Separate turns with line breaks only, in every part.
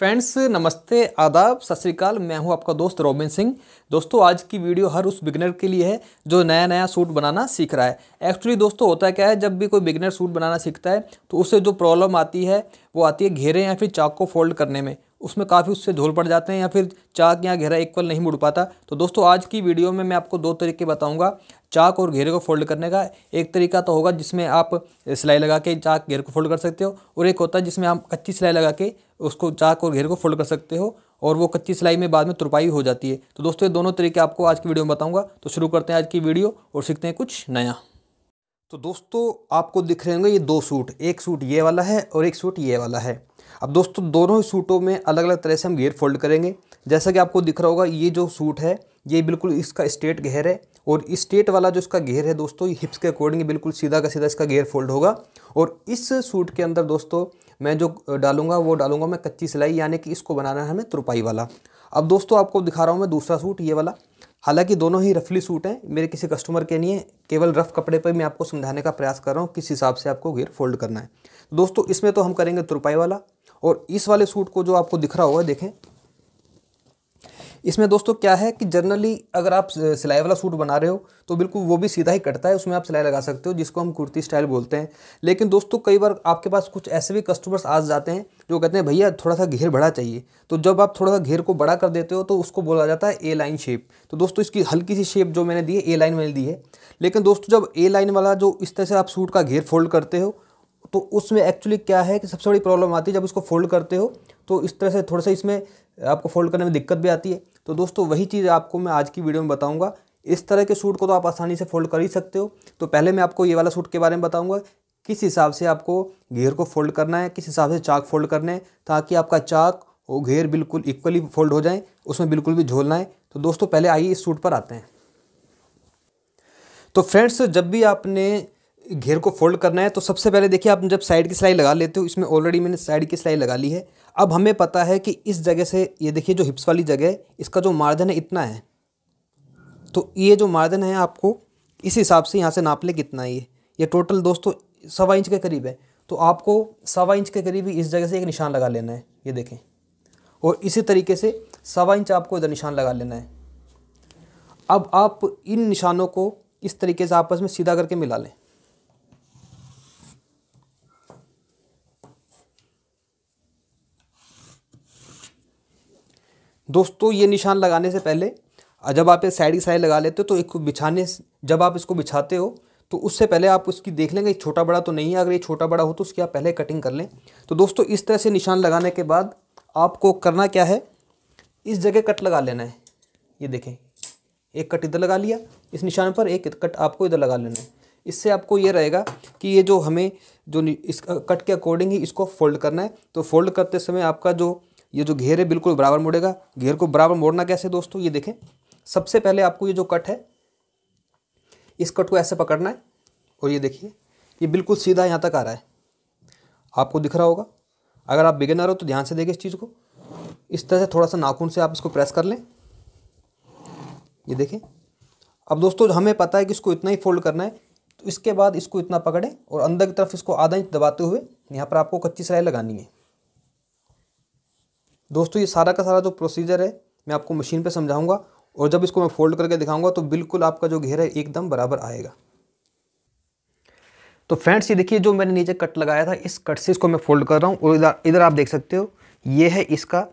friends नमस्ते आदाब सत श्रीकाल मैं हूं आपका दोस्त रॉबिन सिंह दोस्तों आज की वीडियो हर उस बिगनर के लिए है जो नया नया सूट बनाना सीख रहा है एक्चुअली दोस्तों होता है क्या है जब भी कोई बिगनर सूट बनाना सीखता है तो उसे जो प्रॉब्लम आती है वो आती है घेरे या फिर चाक को फोल्ड करने में उसमें काफ़ी उससे झोल पड़ जाते हैं या फिर चाक या घेरा इक्वल नहीं मुड़ पाता तो दोस्तों आज की वीडियो में मैं आपको दो तरीके बताऊंगा चाक और घेरे को फोल्ड करने का एक तरीका तो होगा जिसमें आप सिलाई लगा के चाक घेर को फोल्ड कर सकते हो और एक होता है जिसमें आप कच्ची सिलाई लगा के उसको चाक और घेर को फोल्ड कर सकते हो और वो कच्ची सिलाई में बाद में तुरपाई हो जाती है तो दोस्तों ये दोनों तरीके आपको आज की वीडियो में बताऊँगा तो शुरू करते हैं आज की वीडियो और सीखते हैं कुछ नया तो दोस्तों आपको दिख रहे होंगे ये दो सूट एक सूट ये वाला है और एक सूट ये वाला है अब दोस्तों दोनों ही सूटों में अलग अलग तरह से हम घेर फोल्ड करेंगे जैसा कि आपको दिख रहा होगा ये जो सूट है ये बिल्कुल इसका स्टेट घेर है और स्टेट वाला जो इसका घेर है दोस्तों ये हिप्स के अकॉर्डिंग बिल्कुल सीधा का सीधा इसका घेर फोल्ड होगा और इस सूट के अंदर दोस्तों मैं जो डालूंगा वो डालूंगा मैं कच्ची सिलाई यानी कि इसको बनाना है हमें तुरपाई वाला अब दोस्तों आपको दिखा रहा हूँ मैं दूसरा सूट ये वाला हालांकि दोनों ही रफली सूट हैं मेरे किसी कस्टमर के नहीं है केवल रफ़ कपड़े पर मैं आपको समझाने का प्रयास कर रहा हूँ किस हिसाब से आपको गेयर फोल्ड करना है दोस्तों इसमें तो हम करेंगे तुरपाई वाला और इस वाले सूट को जो आपको दिख रहा होगा देखें इसमें दोस्तों क्या है कि जनरली अगर आप सिलाई वाला सूट बना रहे हो तो बिल्कुल वो भी सीधा ही कटता है उसमें आप सिलाई लगा सकते हो जिसको हम कुर्ती स्टाइल बोलते हैं लेकिन दोस्तों कई बार आपके पास कुछ ऐसे भी कस्टमर्स आ जाते हैं जो कहते हैं भैया थोड़ा सा घेर बड़ा चाहिए तो जब आप थोड़ा सा घेर को बड़ा कर देते हो तो उसको बोला जाता है ए लाइन शेप तो दोस्तों इसकी हल्की सी शेप जो मैंने दी है ए लाइन मैंने दी है लेकिन दोस्तों जब ए लाइन वाला जो इस तरह से आप सूट का घेर फोल्ड करते हो तो उसमें एक्चुअली क्या है कि सबसे बड़ी प्रॉब्लम आती है जब इसको फोल्ड करते हो तो इस तरह से थोड़ा सा इसमें आपको फोल्ड करने में दिक्कत भी आती है तो दोस्तों वही चीज़ आपको मैं आज की वीडियो में बताऊँगा इस तरह के सूट को तो आप आसानी से फोल्ड कर ही सकते हो तो पहले मैं आपको ये वाला सूट के बारे में बताऊँगा किस हिसाब से आपको घेर को फोल्ड करना है किस हिसाब से चाक फोल्ड करना है ताकि आपका चाक और घेर बिल्कुल इक्वली फोल्ड हो जाए उसमें बिल्कुल भी झोलना है तो दोस्तों पहले आइए इस सूट पर आते हैं तो फ्रेंड्स जब भी आपने घेर को फोल्ड करना है तो सबसे पहले देखिए आप जब साइड की सिलाई लगा लेते हो इसमें ऑलरेडी मैंने साइड की सिलाई लगा ली है अब हमें पता है कि इस जगह से ये देखिए जो हिप्स वाली जगह है इसका जो मार्जन है इतना है तो ये जो मार्जन है आपको इस हिसाब से यहाँ से नाप ले कितना है ये ये टोटल दोस्तों सवा इंच के करीब है तो आपको सवा इंच के करीब ही इस जगह से एक निशान लगा लेना है ये देखें और इसी तरीके से सवा इंच आपको इधर निशान लगा लेना है अब आप इन निशानों को इस तरीके से आपस में सीधा करके मिला लें दोस्तों ये निशान लगाने से पहले जब आप साइड की साइड लगा लेते हो तो एक बिछाने जब आप इसको बिछाते हो तो उससे पहले आप उसकी देख लेंगे छोटा बड़ा तो नहीं है अगर ये छोटा बड़ा हो तो उसकी आप पहले कटिंग कर लें तो दोस्तों इस तरह से निशान लगाने के बाद आपको करना क्या है इस जगह कट लगा लेना है ये देखें एक कट इधर लगा लिया इस निशान पर एक कट आपको इधर लगा लेना है इससे आपको ये रहेगा कि ये जो हमें जो इस कट के अकॉर्डिंग ही इसको फोल्ड करना है तो फोल्ड करते समय आपका जो ये जो घेर है बिल्कुल बराबर मुड़ेगा घेर को बराबर मोड़ना कैसे दोस्तों ये देखें सबसे पहले आपको ये जो कट है इस कट को ऐसे पकड़ना है और ये देखिए ये बिल्कुल सीधा यहाँ तक आ रहा है आपको दिख रहा होगा अगर आप बिगिनर हो तो ध्यान से देखें इस चीज़ को इस तरह से थोड़ा सा नाखून से आप इसको प्रेस कर लें ये देखें अब दोस्तों हमें पता है कि इसको इतना ही फोल्ड करना है तो इसके बाद इसको इतना पकड़ें और अंदर की तरफ इसको आधा इंच दबाते हुए यहाँ पर आपको कच्ची सिलाई लगानी है दोस्तों ये सारा का सारा जो प्रोसीजर है मैं आपको मशीन पे समझाऊंगा और जब इसको मैं फोल्ड करके दिखाऊंगा तो बिल्कुल आपका जो घेर है एकदम बराबर आएगा तो फ्रेंड्स ये देखिए जो मैंने नीचे कट लगाया था इस कट से इसको मैं फोल्ड कर रहा हूँ और इधर इधर आप देख सकते हो ये है इसका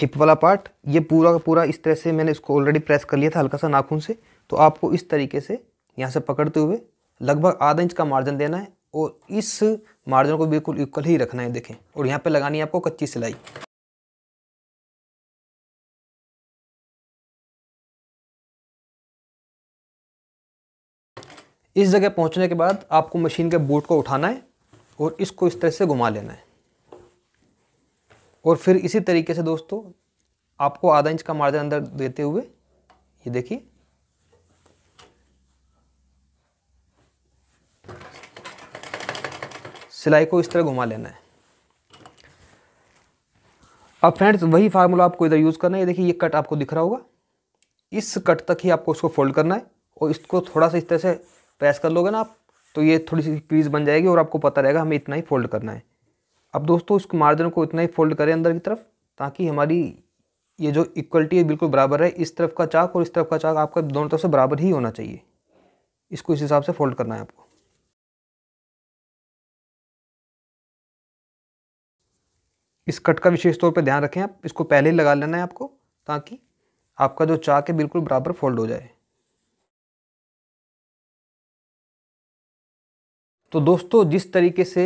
हिप वाला पार्ट ये पूरा का पूरा इस तरह से मैंने इसको ऑलरेडी प्रेस कर लिया था हल्का सा नाखून से तो आपको इस तरीके से यहाँ से पकड़ते हुए लगभग आधा इंच का मार्जिन देना है और इस मार्जिन को बिल्कुल इक्वल ही रखना है देखें और यहाँ पे लगानी है आपको कच्ची सिलाई इस जगह पहुंचने के बाद आपको मशीन के बूट को उठाना है और इसको इस तरह से घुमा लेना है और फिर इसी तरीके से दोस्तों आपको आधा इंच का मार्जिन अंदर देते हुए ये देखिए सिलाई को इस तरह घुमा लेना है अब फ्रेंड्स वही फार्मूला आपको इधर यूज़ करना है ये देखिए ये कट आपको दिख रहा होगा इस कट तक ही आपको इसको फोल्ड करना है और इसको थोड़ा सा इस तरह से प्रेस कर लोगे ना आप तो ये थोड़ी सी क्रीज बन जाएगी और आपको पता रहेगा हमें इतना ही फोल्ड करना है अब दोस्तों उस मार्जिन को इतना ही फोल्ड करें अंदर की तरफ ताकि हमारी ये जो इक्वलिटी है बिल्कुल बराबर है इस तरफ का चाक और इस तरफ का चाक आपका दोनों तरफ से बराबर ही होना चाहिए इसको इस हिसाब से फोल्ड करना है आपको इस कट का विशेष तौर पे ध्यान रखें आप इसको पहले ही लगा लेना है आपको ताकि आपका जो चाक है बिल्कुल बराबर फोल्ड हो जाए तो दोस्तों जिस तरीके से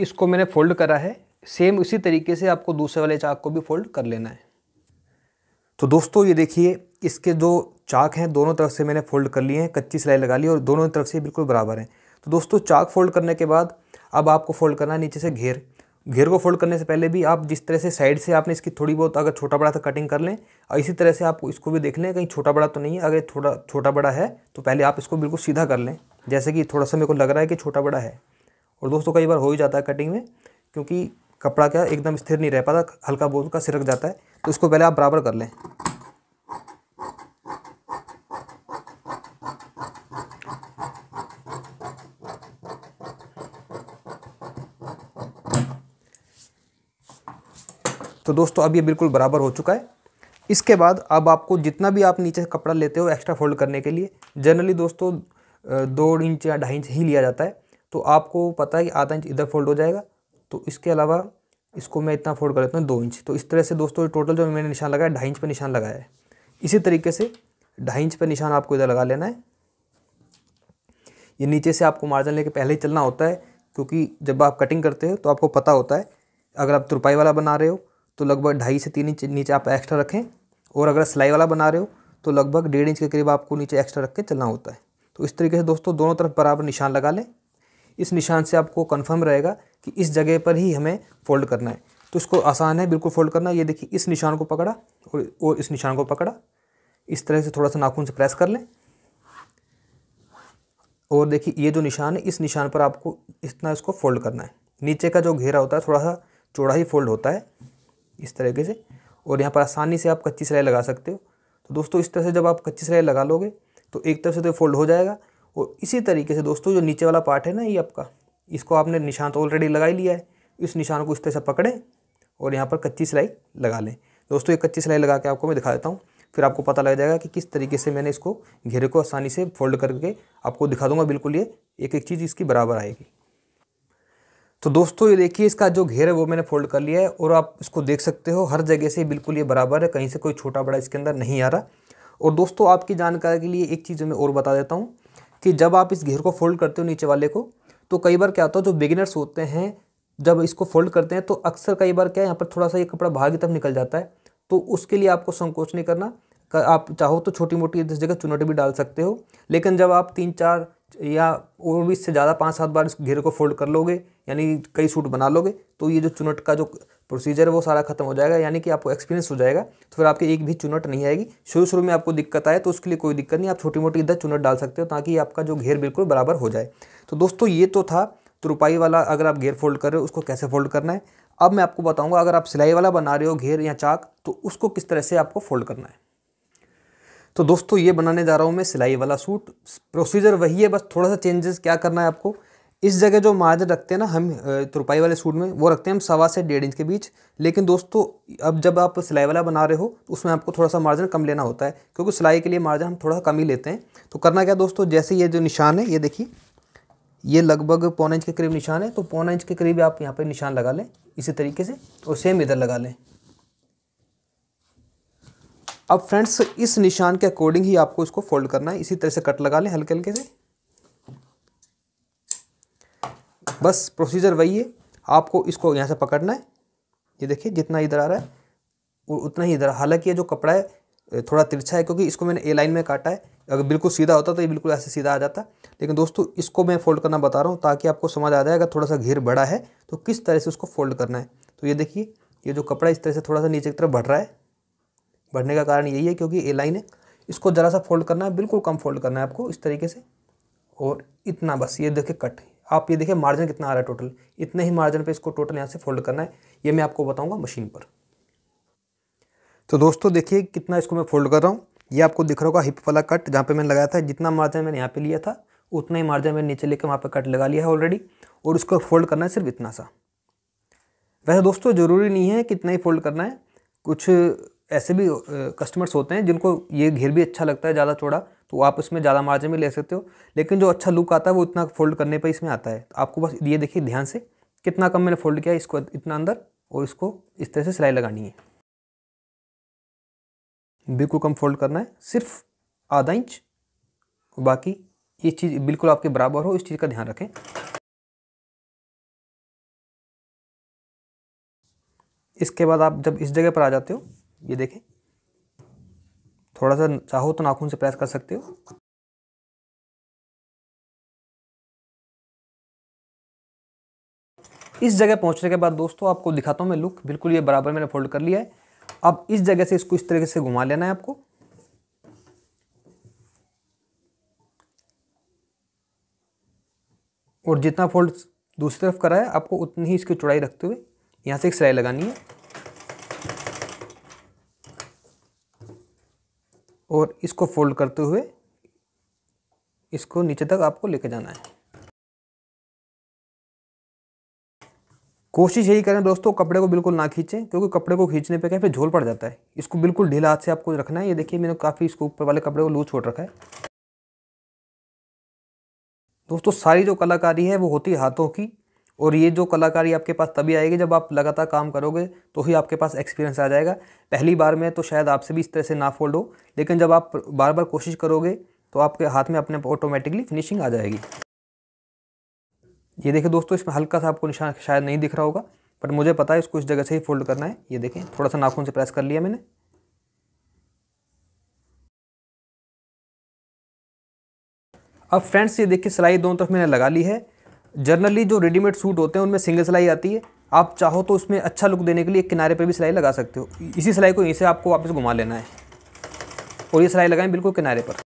इसको मैंने फोल्ड करा है सेम उसी तरीके से आपको दूसरे वाले चाक को भी फोल्ड कर लेना है तो दोस्तों ये देखिए इसके जो चाक हैं दोनों तरफ से मैंने फोल्ड कर लिए हैं कच्ची सिलाई लगा ली और दोनों तरफ से बिल्कुल बराबर हैं तो दोस्तों चाक फोल्ड करने के बाद अब आपको फोल्ड करना है नीचे से घेर घेर को फोल्ड करने से पहले भी आप जिस तरह से साइड से आपने इसकी थोड़ी बहुत अगर छोटा बड़ा तो कटिंग कर लें और इसी तरह से आप इसको भी देख लें कहीं छोटा बड़ा तो नहीं है अगर थोड़ा छोटा बड़ा है तो पहले आप इसको बिल्कुल सीधा कर लें जैसे कि थोड़ा सा मेरे को लग रहा है कि छोटा बड़ा है और दोस्तों कई बार हो ही जाता है कटिंग में क्योंकि कपड़ा क्या एकदम स्थिर नहीं रह पाता हल्का बोल का सिरक जाता है तो इसको पहले आप बराबर कर लें तो दोस्तों अब ये बिल्कुल बराबर हो चुका है इसके बाद अब आपको जितना भी आप नीचे कपड़ा लेते हो एक्स्ट्रा फोल्ड करने के लिए जनरली दोस्तों दो इंच या ढाई इंच ही लिया जाता है तो आपको पता है कि आधा इंच इधर फोल्ड हो जाएगा तो इसके अलावा इसको मैं इतना फोल्ड कर लेता हूँ दो इंच तो इस तरह से दोस्तों टोटल जो मैंने निशान लगाया ढाई इंच पर निशान लगाया है इसी तरीके से ढाई इंच पर निशान आपको इधर लगा लेना है ये नीचे से आपको मार्जिन लेके पहले ही चलना होता है क्योंकि जब आप कटिंग करते हो तो आपको पता होता है अगर आप तुरपाई वाला बना रहे हो तो लगभग ढाई से तीन इंच नीचे आप एक्स्ट्रा रखें और अगर सिलाई वाला बना रहे हो तो लगभग डेढ़ इंच के करीब आपको नीचे एक्स्ट्रा रख के चलना होता है तो इस तरीके से दोस्तों दोनों तरफ बराबर निशान लगा लें इस निशान से आपको कन्फर्म रहेगा कि इस जगह पर ही हमें फोल्ड करना है तो इसको आसान है बिल्कुल फोल्ड करना ये देखिए इस निशान को पकड़ा और और इस निशान को पकड़ा इस तरह से थोड़ा सा नाखून से प्रेस कर लें और देखिए ये जो निशान है इस निशान पर आपको इतना इसको फोल्ड करना है नीचे का जो घेरा होता है थोड़ा सा चौड़ा ही फोल्ड होता है इस तरीके से और यहाँ पर आसानी से आप कच्ची सिलाई लगा सकते हो तो दोस्तों इस तरह से जब आप कच्ची सिलाई लगा लोगे तो एक तरफ से तो फोल्ड हो जाएगा और इसी तरीके से दोस्तों जो नीचे वाला पार्ट है ना ये आपका इसको आपने निशान तो ऑलरेडी लगा ही लिया है इस निशान को इस तरह से पकड़ें और यहाँ पर कच्ची सिलाई लगा लें दोस्तों एक कच्ची सिलाई लगा के आपको मैं दिखा देता हूँ फिर आपको पता लग जाएगा कि किस तरीके से मैंने इसको घेरे को आसानी से फोल्ड करके आपको दिखा दूंगा बिल्कुल ये एक एक चीज़ इसकी बराबर आएगी तो दोस्तों ये देखिए इसका जो घेर है वो मैंने फोल्ड कर लिया है और आप इसको देख सकते हो हर जगह से बिल्कुल ये बराबर है कहीं से कोई छोटा बड़ा इसके अंदर नहीं आ रहा और दोस्तों आपकी जानकारी के लिए एक चीज़ मैं और बता देता हूँ कि जब आप इस घेर को फोल्ड करते हो नीचे वाले को तो कई बार क्या होता है जो बिगिनर्स होते हैं जब इसको फोल्ड करते हैं तो अक्सर कई बार क्या है यहाँ पर थोड़ा सा ये कपड़ा बाहर की तरफ निकल जाता है तो उसके लिए आपको संकोच नहीं करना आप चाहो तो छोटी मोटी इस जगह चुनौती भी डाल सकते हो लेकिन जब आप तीन चार या और भी इससे ज़्यादा पाँच सात बार इस घेरे को फोल्ड कर लोगे यानी कई सूट बना लोगे तो ये जो चुनट का जो प्रोसीजर वो सारा खत्म हो जाएगा यानी कि आपको एक्सपीरियंस हो जाएगा तो फिर आपकी एक भी चुनट नहीं आएगी शुरू शुरू में आपको दिक्कत आए तो उसके लिए कोई दिक्कत नहीं आप छोटी मोटी इधर चुनट डाल सकते हो ताकि आपका जो घेर बिल्कुल बराबर हो जाए तो दोस्तों ये तो था तुरपाई वाला अगर आप घेर फोल्ड कर रहे हो उसको कैसे फोल्ड करना है अब मैं आपको बताऊँगा अगर आप सिलाई वाला बना रहे हो घेर या चाक तो उसको किस तरह से आपको फोल्ड करना है तो दोस्तों ये बनाने जा रहा हूँ मैं सिलाई वाला सूट प्रोसीजर वही है बस थोड़ा सा चेंजेस क्या करना है आपको इस जगह जो मार्जिन रखते हैं ना हम तुरपाई वाले सूट में वो रखते हैं हम सवा से डेढ़ इंच के बीच लेकिन दोस्तों अब जब आप सिलाई वाला बना रहे हो तो उसमें आपको थोड़ा सा मार्जिन कम लेना होता है क्योंकि सिलाई के लिए मार्जिन हम थोड़ा कम ही लेते हैं तो करना क्या दोस्तों जैसे ये जो निशान है ये देखिए ये लगभग पौना इंच के करीब निशान है तो पौना इंच के करीब आप यहाँ पर निशान लगा लें इसी तरीके से और सेम इधर लगा लें अब फ्रेंड्स इस निशान के अकॉर्डिंग ही आपको इसको फोल्ड करना है इसी तरह से कट लगा लें हल्के हल्के से बस प्रोसीजर वही है आपको इसको यहाँ से पकड़ना है ये देखिए जितना इधर आ रहा है उतना ही इधर हालांकि ये जो कपड़ा है थोड़ा तिरछा है क्योंकि इसको मैंने ए लाइन में काटा है अगर बिल्कुल सीधा होता तो ये बिल्कुल ऐसे सीधा आ जाता लेकिन दोस्तों इसको मैं फोल्ड करना बता रहा हूँ ताकि आपको समझ आ जाए अगर थोड़ा सा घेर बड़ा है तो किस तरह से उसको फोल्ड करना है तो ये देखिए ये जो कपड़ा इस तरह से थोड़ा सा नीचे की तरफ बढ़ रहा है बढ़ने का कारण यही है क्योंकि ए लाइन है इसको ज़रा सा फोल्ड करना है बिल्कुल कम फोल्ड करना है आपको इस तरीके से और इतना बस ये देखिए कट आप ये देखिए मार्जिन कितना आ रहा है टोटल इतने ही मार्जिन पे इसको टोटल यहाँ से फोल्ड करना है ये मैं आपको बताऊँगा मशीन पर तो दोस्तों देखिए कितना इसको मैं फोल्ड कर रहा हूँ ये आपको दिख रहा होगा हिप वाला कट जहाँ पे मैंने लगाया था जितना मार्जिन मैंने यहाँ पे लिया था उतना ही मार्जिन मैंने नीचे लेकर वहाँ पर कट लगा लिया है ऑलरेडी और उसको फोल्ड करना है सिर्फ इतना सा वैसे दोस्तों ज़रूरी नहीं है कि इतना ही फोल्ड करना है कुछ ऐसे भी कस्टमर्स होते हैं जिनको ये घेर भी अच्छा लगता है ज़्यादा चौड़ा तो आप इसमें ज़्यादा मार्जिन भी ले सकते हो लेकिन जो अच्छा लुक आता है वो इतना फोल्ड करने पर इसमें आता है तो आपको बस ये देखिए ध्यान से कितना कम मैंने फोल्ड किया इसको इतना अंदर और इसको इस तरह से सिलाई लगानी है बिल्कुल कम फोल्ड करना है सिर्फ आधा इंच बाकी ये चीज़ बिल्कुल आपके बराबर हो इस चीज़ का ध्यान रखें इसके बाद आप जब इस जगह पर आ जाते हो ये देखें थोड़ा सा चाहो तो नाखून से प्रेस कर सकते हो इस जगह पहुंचने के बाद दोस्तों आपको दिखाता हूं मैं लुक बिल्कुल ये बराबर मैंने फोल्ड कर लिया है अब इस जगह से इसको इस तरीके से घुमा लेना है आपको और जितना फोल्ड दूसरी तरफ करा है आपको उतनी ही इसकी चौड़ाई रखते हुए यहां से एक सिलाई लगानी है और इसको फोल्ड करते हुए इसको नीचे तक आपको लेके जाना है कोशिश यही करें दोस्तों कपड़े को बिल्कुल ना खींचें क्योंकि कपड़े को खींचने पे क्या फिर झोल पड़ जाता है इसको बिल्कुल ढीला हाथ से आपको रखना है ये देखिए मैंने काफ़ी इसको ऊपर वाले कपड़े को लूज छोड़ रखा है दोस्तों सारी जो कलाकारी है वो होती है हाथों की और ये जो कलाकारी आपके पास तभी आएगी जब आप लगातार काम करोगे तो ही आपके पास एक्सपीरियंस आ जाएगा पहली बार में तो शायद आपसे भी इस तरह से ना फोल्ड हो लेकिन जब आप बार बार कोशिश करोगे तो आपके हाथ में अपने ऑटोमेटिकली फिनिशिंग आ जाएगी ये देखिए दोस्तों इसमें हल्का सा आपको निशान शायद नहीं दिख रहा होगा बट मुझे पता है इसको इस जगह से ही फोल्ड करना है ये देखें थोड़ा सा नाखून से प्रेस कर लिया मैंने अब फ्रेंड्स ये देखिए सिलाई दोनों तरफ मैंने लगा ली है जनरली जो रेडीमेड सूट होते हैं उनमें सिंगल सिलाई आती है आप चाहो तो उसमें अच्छा लुक देने के लिए किनारे पर भी सिलाई लगा सकते हो इसी सिलाई को इसे आपको वापस घुमा लेना है और ये सिलाई लगाएं बिल्कुल किनारे पर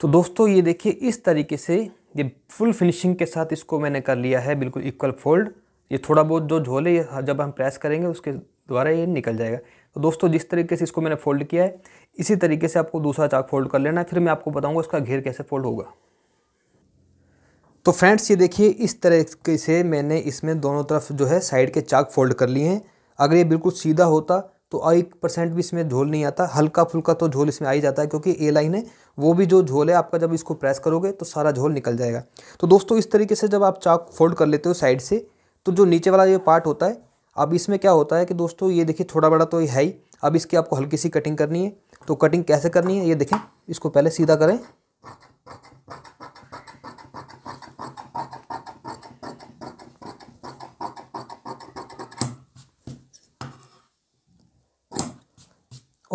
तो दोस्तों ये देखिए इस तरीके से ये फुल फिनिशिंग के साथ इसको मैंने कर लिया है बिल्कुल इक्वल फोल्ड ये थोड़ा बहुत जो झोले जब हम प्रेस करेंगे उसके द्वारा ये निकल जाएगा तो दोस्तों जिस तरीके से इसको मैंने फोल्ड किया है इसी तरीके से आपको दूसरा चाक फोल्ड कर लेना है फिर मैं आपको बताऊँगा इसका घेर कैसे फोल्ड होगा तो फ्रेंड्स ये देखिए इस तरीके से मैंने इसमें दोनों तरफ जो है साइड के चाक फोल्ड कर लिए हैं अगर ये बिल्कुल सीधा होता तो एक परसेंट भी इसमें झोल नहीं आता हल्का फुल्का तो झोल इसमें आ ही जाता है क्योंकि ए लाइन है वो भी जो झोल है आपका जब इसको प्रेस करोगे तो सारा झोल निकल जाएगा तो दोस्तों इस तरीके से जब आप चाक फोल्ड कर लेते हो साइड से तो जो नीचे वाला ये पार्ट होता है अब इसमें क्या होता है कि दोस्तों ये देखिए थोड़ा बड़ा तो ये है ही अब इसकी आपको हल्की सी कटिंग करनी है तो कटिंग कैसे करनी है ये देखें इसको पहले सीधा करें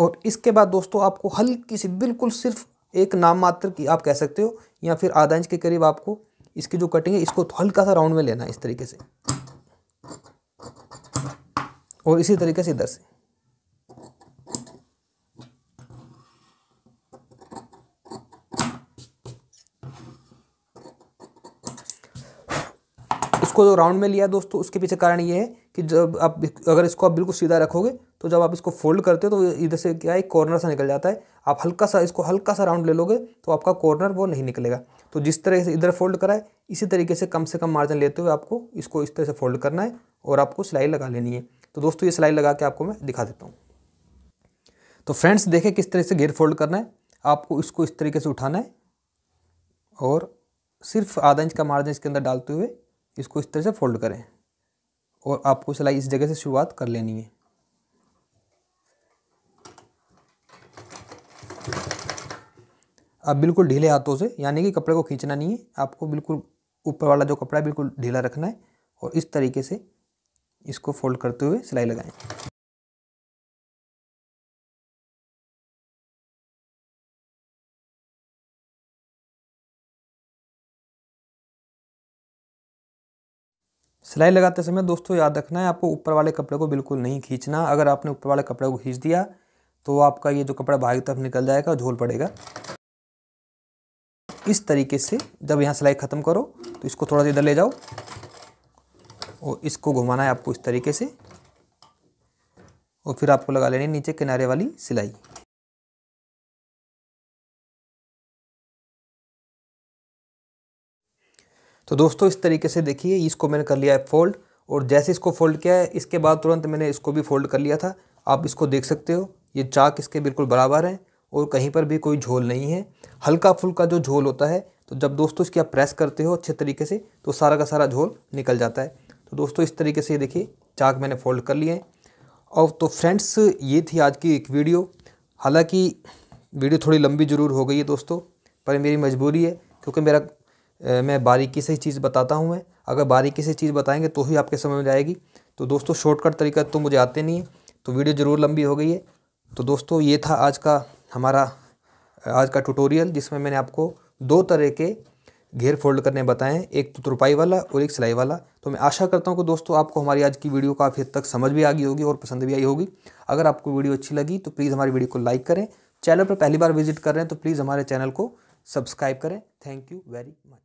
और इसके बाद दोस्तों आपको हल्की सी बिल्कुल सिर्फ एक नाम मात्र की आप कह सकते हो या फिर आधा इंच के करीब आपको इसकी जो कटिंग है इसको हल्का सा राउंड में लेना है इस तरीके से और इसी तरीके से इधर से इसको जो राउंड में लिया दोस्तों उसके पीछे कारण ये है कि जब आप अगर इसको आप बिल्कुल सीधा रखोगे तो जब आप इसको फोल्ड करते हो तो इधर से क्या एक कॉर्नर सा निकल जाता है आप हल्का सा इसको हल्का सा राउंड ले लोगे तो आपका कॉर्नर वो नहीं निकलेगा तो जिस तरह से इधर फोल्ड कराए इसी तरीके से कम से कम मार्जिन लेते हुए आपको इसको इस तरह से फोल्ड करना है और आपको सिलाई लगा लेनी है तो दोस्तों ये सिलाई लगा के आपको मैं दिखा देता हूँ तो फ्रेंड्स देखें किस तरह से घेर फोल्ड करना है आपको इसको इस तरीके से उठाना है और सिर्फ आधा इंच का मार्जिन इसके अंदर डालते हुए इसको इस तरह से फोल्ड करें और आपको सिलाई इस जगह से शुरुआत कर लेनी है आप बिल्कुल ढीले हाथों से यानी कि कपड़े को खींचना नहीं है आपको बिल्कुल ऊपर वाला जो कपड़ा है बिल्कुल ढीला रखना है और इस तरीके से इसको फोल्ड करते हुए सिलाई लगाएं सिलाई लगाते समय दोस्तों याद रखना है आपको ऊपर वाले कपड़े को बिल्कुल नहीं खींचना अगर आपने ऊपर वाले कपड़े को खींच दिया तो आपका ये जो कपड़ा बाहर की तरफ निकल जाएगा और झोल पड़ेगा इस तरीके से जब यहाँ सिलाई ख़त्म करो तो इसको थोड़ा इधर ले जाओ और इसको घुमाना है आपको इस तरीके से और फिर आपको लगा लेनी नीचे किनारे वाली सिलाई तो दोस्तों इस तरीके से देखिए इसको मैंने कर लिया है फोल्ड और जैसे इसको फोल्ड किया है इसके बाद तुरंत मैंने इसको भी फोल्ड कर लिया था आप इसको देख सकते हो ये चाक इसके बिल्कुल बराबर हैं और कहीं पर भी कोई झोल नहीं है हल्का फुल्का जो झोल होता है तो जब दोस्तों इसकी आप प्रेस करते हो अच्छे तरीके से तो सारा का सारा झोल निकल जाता है तो दोस्तों इस तरीके से देखिए चाक मैंने फोल्ड कर लिए और तो फ्रेंड्स ये थी आज की एक वीडियो हालांकि वीडियो थोड़ी लंबी ज़रूर हो गई है दोस्तों पर मेरी मजबूरी है क्योंकि मेरा ए, मैं बारीकी से ही चीज़ बताता हूँ मैं अगर बारीकी से चीज़ बताएंगे तो ही आपके समझ में आएगी तो दोस्तों शॉर्टकट तरीका तो मुझे आते नहीं है तो वीडियो ज़रूर लंबी हो गई है तो दोस्तों ये था आज का हमारा आज का ट्यूटोरियल जिसमें मैंने आपको दो तरह के घेर फोल्ड करने बताएं एक तो तुरपाई वाला और एक सिलाई वाला तो मैं आशा करता हूँ कि दोस्तों आपको हमारी आज की वीडियो काफ़ी हद तक समझ भी आ गई होगी और पसंद भी आई होगी अगर आपको वीडियो अच्छी लगी तो प्लीज़ हमारी वीडियो को लाइक करें चैनल पर पहली बार विजिट कर रहे हैं तो प्लीज़ हमारे चैनल को सब्सक्राइब करें थैंक यू वेरी मच